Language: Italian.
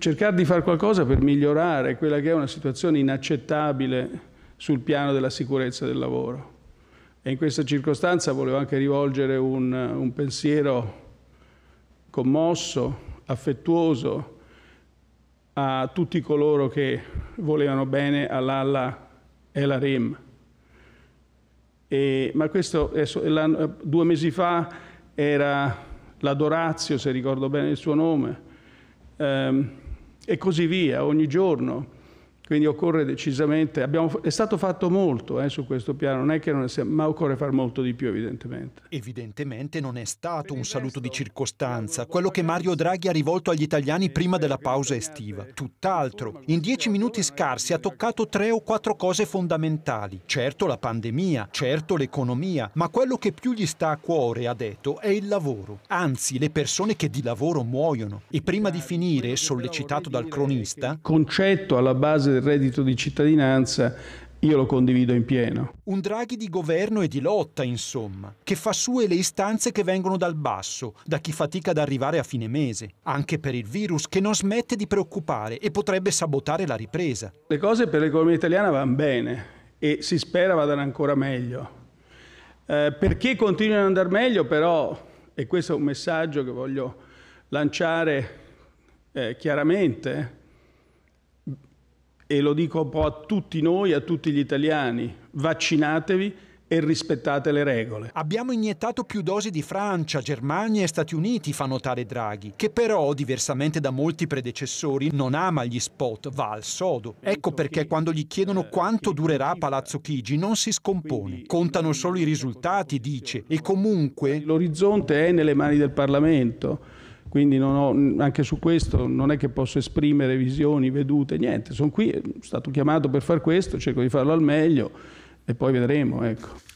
cercare di fare qualcosa per migliorare quella che è una situazione inaccettabile sul piano della sicurezza del lavoro. E in questa circostanza volevo anche rivolgere un, un pensiero commosso, affettuoso a tutti coloro che volevano bene all'Alla e alla REM. E, ma questo è, due mesi fa era l'Adorazio, se ricordo bene il suo nome, ehm, e così via ogni giorno. Quindi occorre decisamente, abbiamo, è stato fatto molto eh, su questo piano, non è che non è, ma occorre fare molto di più evidentemente. Evidentemente non è stato un saluto di circostanza, quello che Mario Draghi ha rivolto agli italiani prima della pausa estiva. Tutt'altro, in dieci minuti scarsi ha toccato tre o quattro cose fondamentali. Certo la pandemia, certo l'economia, ma quello che più gli sta a cuore, ha detto, è il lavoro. Anzi, le persone che di lavoro muoiono. E prima di finire, sollecitato dal cronista... Concetto alla base del del reddito di cittadinanza io lo condivido in pieno. Un Draghi di governo e di lotta, insomma, che fa sue le istanze che vengono dal basso, da chi fatica ad arrivare a fine mese, anche per il virus che non smette di preoccupare e potrebbe sabotare la ripresa. Le cose per l'economia italiana vanno bene e si spera vadano ancora meglio. Eh, perché continuano ad andare meglio, però, e questo è un messaggio che voglio lanciare eh, chiaramente, e lo dico un po' a tutti noi, a tutti gli italiani, vaccinatevi e rispettate le regole. Abbiamo iniettato più dosi di Francia, Germania e Stati Uniti, fa notare Draghi, che però, diversamente da molti predecessori, non ama gli spot, va al sodo. Ecco perché quando gli chiedono quanto durerà Palazzo Chigi non si scompone. Contano solo i risultati, dice, e comunque... L'orizzonte è nelle mani del Parlamento quindi ho, anche su questo non è che posso esprimere visioni, vedute, niente. Sono qui, sono stato chiamato per far questo, cerco di farlo al meglio e poi vedremo. Ecco.